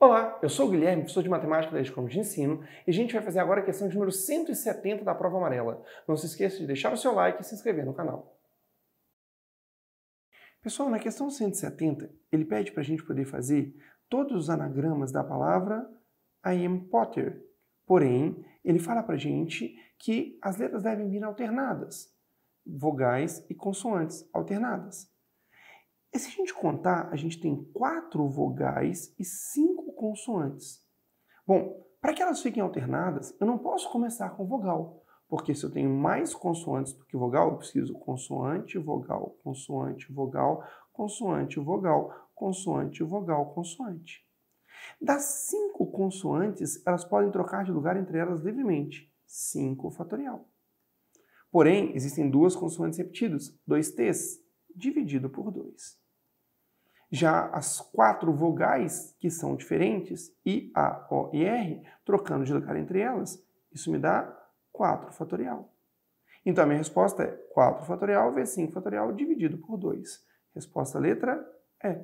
Olá, eu sou o Guilherme, professor de matemática da Escola de Ensino, e a gente vai fazer agora a questão de número 170 da prova amarela. Não se esqueça de deixar o seu like e se inscrever no canal. Pessoal, na questão 170, ele pede para a gente poder fazer todos os anagramas da palavra I am Potter. Porém, ele fala para a gente que as letras devem vir alternadas, vogais e consoantes alternadas. E é, se a gente contar, a gente tem quatro vogais e cinco consoantes. Bom, para que elas fiquem alternadas, eu não posso começar com vogal, porque se eu tenho mais consoantes do que vogal, eu preciso consoante, vogal, consoante, vogal, consoante, vogal, consoante, vogal, consoante. Das cinco consoantes, elas podem trocar de lugar entre elas livremente. 5 fatorial. Porém, existem duas consoantes repetidas, dois T's, dividido por 2. Já as quatro vogais que são diferentes, I, A, O e R, trocando de lugar entre elas, isso me dá 4 fatorial. Então a minha resposta é 4 fatorial vezes 5 fatorial dividido por 2. Resposta letra E.